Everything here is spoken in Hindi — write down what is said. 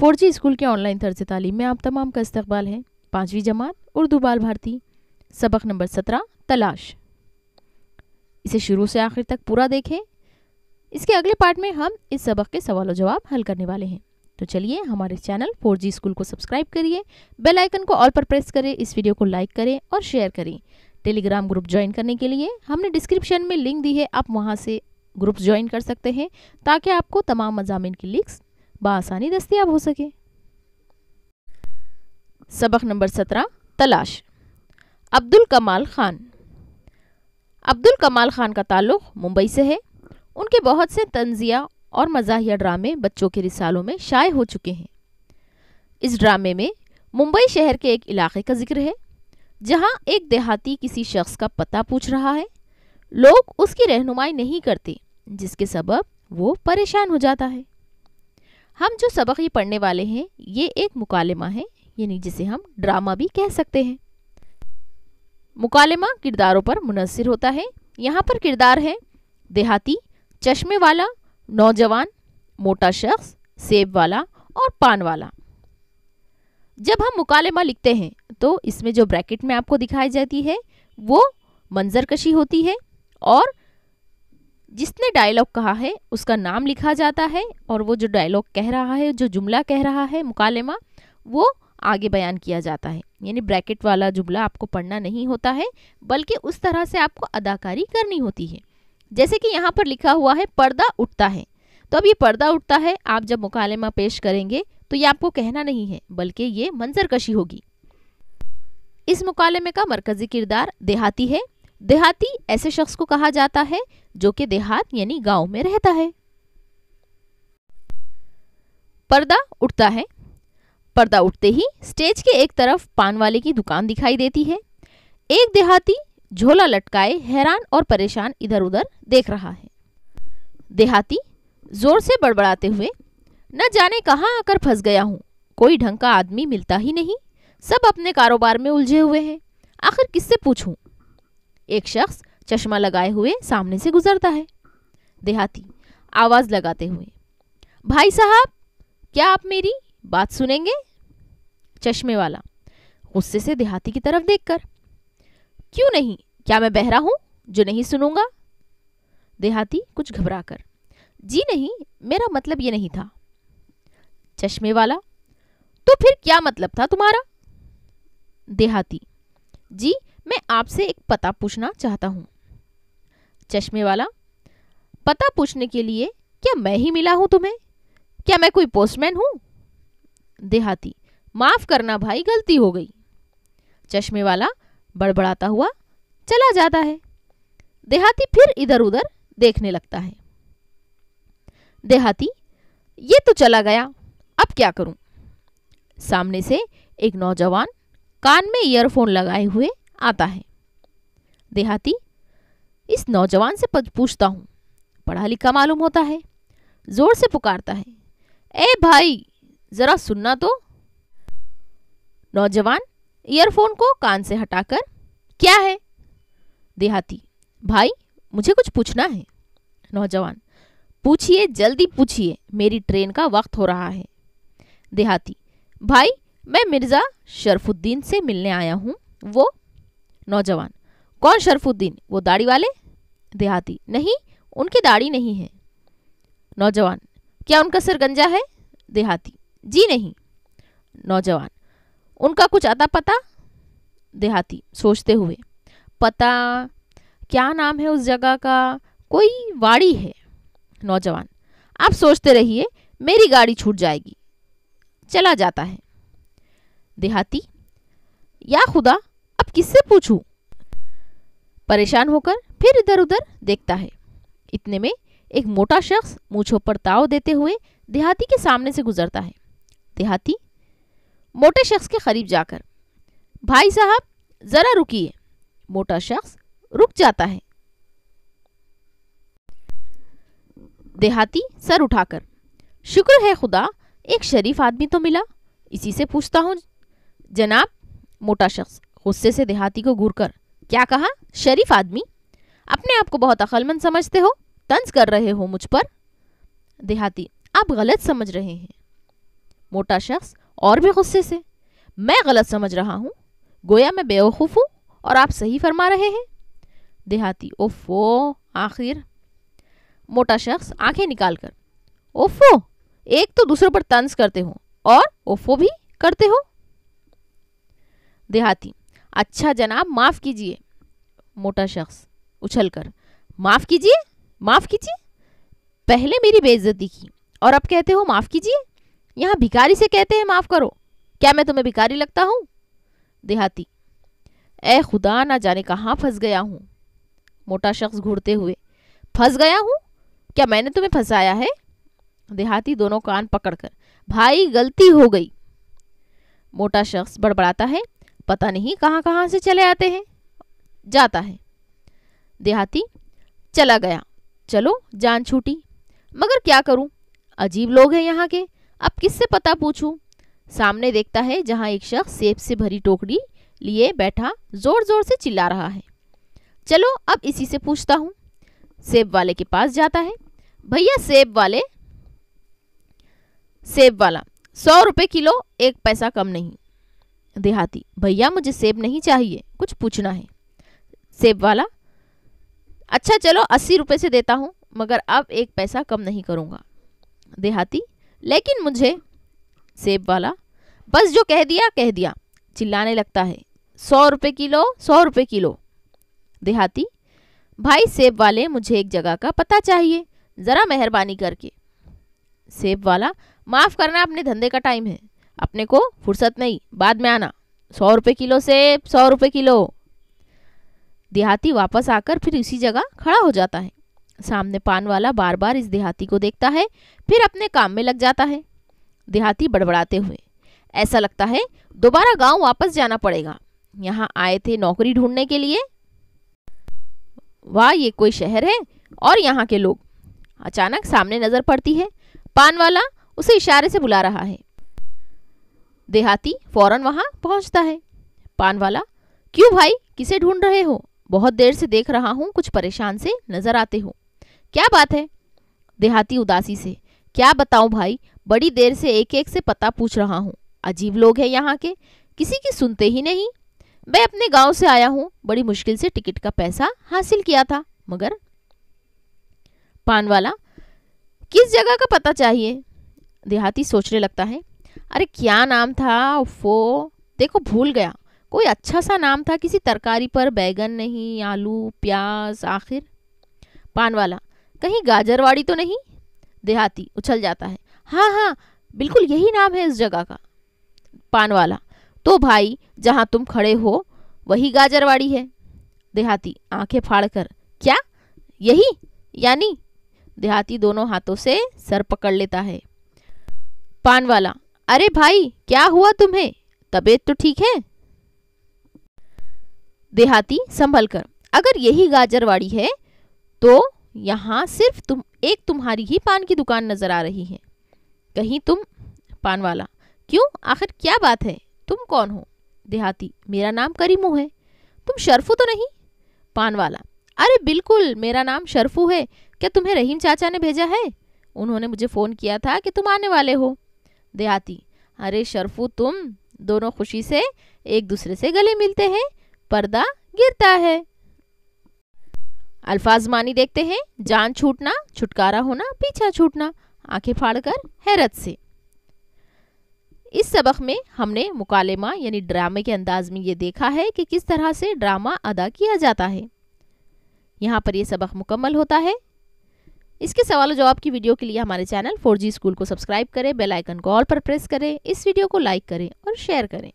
फोर जी स्कूल के ऑनलाइन तर्ज तालीम में आप तमाम का इस्तबाल है पाँचवीं जमात उर्दू बाल भारती सबक नंबर सत्रह तलाश इसे शुरू से आखिर तक पूरा देखें इसके अगले पार्ट में हम इस सबक के सवाल जवाब हल करने वाले हैं तो चलिए हमारे चैनल 4G स्कूल को सब्सक्राइब करिए बेल आइकन को ऑल पर प्रेस करें इस वीडियो को लाइक करें और शेयर करें टेलीग्राम ग्रुप ज्वाइन करने के लिए हमने डिस्क्रिप्शन में लिंक दी है आप वहाँ से ग्रुप ज्वाइन कर सकते हैं ताकि आपको तमाम मजामिन की लिंक्स बसानी दस्तियाब हो सके सबक नंबर सत्रह तलाश अब्दुल कमाल खान अब्दुल कमाल खान का ताल्लुक मुंबई से है उनके बहुत से तंजिया और मजाहिया ड्रामे बच्चों के रिसालों में शाये हो चुके हैं इस ड्रामे में मुंबई शहर के एक इलाके का जिक्र है जहां एक देहाती किसी शख्स का पता पूछ रहा है लोग उसकी रहनुमाई नहीं करते जिसके सबब वो परेशान हो जाता है हम जो सबक ये पढ़ने वाले हैं ये एक मुकालमा है यानी जिसे हम ड्रामा भी कह सकते हैं मुकालमा किरदारों पर मुनसर होता है यहाँ पर किरदार है देहाती चश्मे वाला नौजवान मोटा शख्स सेब वाला और पान वाला जब हम मुकालमा लिखते हैं तो इसमें जो ब्रैकेट में आपको दिखाई जाती है वो मंजरकशी होती है और जिसने डायलॉग कहा है उसका नाम लिखा जाता है और वो जो डायलॉग कह रहा है जो जुमला कह रहा है मुकालमा वो आगे बयान किया जाता है यानी ब्रैकेट वाला जुमला आपको पढ़ना नहीं होता है बल्कि उस तरह से आपको अदाकारी करनी होती है जैसे कि यहाँ पर लिखा हुआ है पर्दा उठता है तो अब ये पर्दा उठता है आप जब मुकालमा पेश करेंगे तो ये आपको कहना नहीं है बल्कि ये मंजरकशी होगी इस मुकालमे का मरकजी किरदार देहाती है देहाती ऐसे शख्स को कहा जाता है जो कि देहात यानी गांव में रहता है पर्दा उठता है पर्दा उठते ही स्टेज के एक तरफ पान वाले की दुकान दिखाई देती है एक देहाती झोला लटकाए हैरान और परेशान इधर उधर देख रहा है देहाती जोर से बड़बड़ाते हुए न जाने कहाँ आकर फंस गया हूँ कोई ढंग का आदमी मिलता ही नहीं सब अपने कारोबार में उलझे हुए हैं आखिर किससे पूछूं एक शख्स चश्मा लगाए हुए सामने से गुजरता है देहाती आवाज़ लगाते हुए भाई साहब क्या आप मेरी बात सुनेंगे चश्मे वाला गुस्से से देहाती की तरफ देखकर क्यों नहीं क्या मैं बहरा हूँ जो नहीं सुनूंगा देहाती कुछ घबरा कर जी नहीं मेरा मतलब ये नहीं था चश्मे वाला तो फिर क्या मतलब था तुम्हारा देहाती जी मैं आपसे एक पता पूछना चाहता हूँ चश्मे वाला पता पूछने के लिए क्या मैं ही मिला हूँ तुम्हें क्या मैं कोई पोस्टमैन हूँ देहाती माफ करना भाई गलती हो गई चश्मे वाला बड़बड़ाता हुआ चला जाता है देहाती फिर इधर उधर देखने लगता है देहाती ये तो चला गया अब क्या करूं सामने से एक नौजवान कान में ईयरफोन लगाए हुए आता है देहाती इस नौजवान से पूछता हूँ पढ़ा लिखा मालूम होता है जोर से पुकारता है ए भाई जरा सुनना तो नौजवान ईयरफोन को कान से हटाकर क्या है देहाती भाई मुझे कुछ पूछना है नौजवान पूछिए जल्दी पूछिए मेरी ट्रेन का वक्त हो रहा है देहाती भाई मैं मिर्ज़ा शरफुद्दीन से मिलने आया हूँ वो नौजवान कौन शरफुद्दीन वो दाढ़ी वाले देहाती नहीं उनकी दाढ़ी नहीं है नौजवान क्या उनका सिर गंजा है देहाती जी नहीं नौजवान उनका कुछ अता पता देहाती सोचते हुए पता क्या नाम है उस जगह का कोई वाड़ी है नौजवान आप सोचते रहिए मेरी गाड़ी छूट जाएगी चला जाता है देहाती या खुदा किससे पूछूं? परेशान होकर फिर इधर उधर देखता है इतने में एक मोटा शख्स मूछों पर ताव देते हुए देहाती के सामने से गुजरता है देहाती मोटे शख्स के करीब जाकर भाई साहब जरा रुकिए मोटा शख्स रुक जाता है देहाती सर उठाकर शुक्र है खुदा एक शरीफ आदमी तो मिला इसी से पूछता हूँ जनाब मोटा शख्स गुस्से से देहाती को घूर कर क्या कहा शरीफ आदमी अपने आप को बहुत अकलमंद समझते हो तंज कर रहे हो मुझ पर देहाती आप गलत समझ रहे हैं मोटा शख्स और भी गुस्से से मैं गलत समझ रहा हूँ गोया मैं बेवकूफ़ हूँ और आप सही फरमा रहे हैं देहाती ओफो आखिर मोटा शख्स आंखें निकाल कर ओफो एक तो दूसरों पर तंज करते हो और ओफो भी करते हो देहाती अच्छा जनाब माफ़ कीजिए मोटा शख्स उछल कर माफ़ कीजिए माफ़ कीजिए पहले मेरी बेइज्जती की और अब कहते हो माफ़ कीजिए यहाँ भिखारी से कहते हैं माफ़ करो क्या मैं तुम्हें भिखारी लगता हूँ देहाती ए खुदा ना जाने कहाँ फंस गया हूँ मोटा शख्स घूरते हुए फंस गया हूँ क्या मैंने तुम्हें फंसाया है देहाती दोनों कान पकड़कर भाई गलती हो गई मोटा शख्स बड़बड़ाता है पता नहीं कहाँ कहाँ से चले आते हैं जाता है देहाती चला गया चलो जान छूटी मगर क्या करूं अजीब लोग हैं यहाँ के अब किससे पता पूछूं सामने देखता है जहाँ एक शख्स सेब से भरी टोकरी लिए बैठा जोर जोर से चिल्ला रहा है चलो अब इसी से पूछता हूँ सेब वाले के पास जाता है भैया सेब वाले सेब वाला सौ रुपये किलो एक पैसा कम नहीं देहाती भैया मुझे सेब नहीं चाहिए कुछ पूछना है सेब वाला अच्छा चलो अस्सी रुपये से देता हूँ मगर अब एक पैसा कम नहीं करूँगा देहाती लेकिन मुझे सेब वाला बस जो कह दिया कह दिया चिल्लाने लगता है सौ रुपये किलो सौ रुपये किलो देहाती भाई सेब वाले मुझे एक जगह का पता चाहिए ज़रा मेहरबानी करके सेब वाला माफ़ करना अपने धंधे का टाइम है अपने को फुर्सत नहीं बाद में आना सौ रुपये किलो से सौ रुपये किलो देहाती वापस आकर फिर इसी जगह खड़ा हो जाता है सामने पान वाला बार बार इस देहाती को देखता है फिर अपने काम में लग जाता है देहाती बड़बड़ाते हुए ऐसा लगता है दोबारा गांव वापस जाना पड़ेगा यहाँ आए थे नौकरी ढूंढने के लिए वाह ये कोई शहर है और यहाँ के लोग अचानक सामने नज़र पड़ती है पान वाला उसे इशारे से बुला रहा है देहाती फौरन वहां पहुंचता है पानवाला क्यों भाई किसे ढूंढ रहे हो बहुत देर से देख रहा हूं कुछ परेशान से नजर आते हो क्या बात है देहाती उदासी से क्या बताऊं भाई बड़ी देर से एक एक से पता पूछ रहा हूँ अजीब लोग हैं यहाँ के किसी की सुनते ही नहीं मैं अपने गांव से आया हूँ बड़ी मुश्किल से टिकट का पैसा हासिल किया था मगर पानवाला किस जगह का पता चाहिए देहाती सोचने लगता है अरे क्या नाम था वो देखो भूल गया कोई अच्छा सा नाम था किसी तरकारी पर बैगन नहीं आलू प्याज आखिर पान वाला कहीं गाजरवाड़ी तो नहीं देहाती उछल जाता है हाँ हाँ बिल्कुल यही नाम है इस जगह का पान वाला तो भाई जहाँ तुम खड़े हो वही गाजरवाड़ी है देहाती आंखें फाड़ कर क्या यही यानी देहाती दोनों हाथों से सर पकड़ लेता है पान वाला अरे भाई क्या हुआ तुम्हें तबीयत तो ठीक है देहाती संभल कर अगर यही गाजरवाड़ी है तो यहाँ सिर्फ तुम एक तुम्हारी ही पान की दुकान नजर आ रही है कहीं तुम पान वाला क्यों आखिर क्या बात है तुम कौन हो देहाती मेरा नाम करीमू है तुम शर्फू तो नहीं पान वाला अरे बिल्कुल मेरा नाम शर्फू है क्या तुम्हें रहीम चाचा ने भेजा है उन्होंने मुझे फ़ोन किया था कि तुम आने वाले हो देहाती अरे शर्फू तुम दोनों खुशी से एक दूसरे से गले मिलते हैं पर्दा गिरता है अल्फाज मानी देखते हैं जान छूटना छुटकारा होना पीछा छूटना आंखें फाड़कर हैरत से इस सबक में हमने मुकालमा यानी ड्रामे के अंदाज में ये देखा है कि किस तरह से ड्रामा अदा किया जाता है यहाँ पर यह सबक मुकम्मल होता है इसके सवाल जवाब की वीडियो के लिए हमारे चैनल फोर स्कूल को सब्सक्राइब करें बेल आइकन को ऑल पर प्रेस करें इस वीडियो को लाइक करें और शेयर करें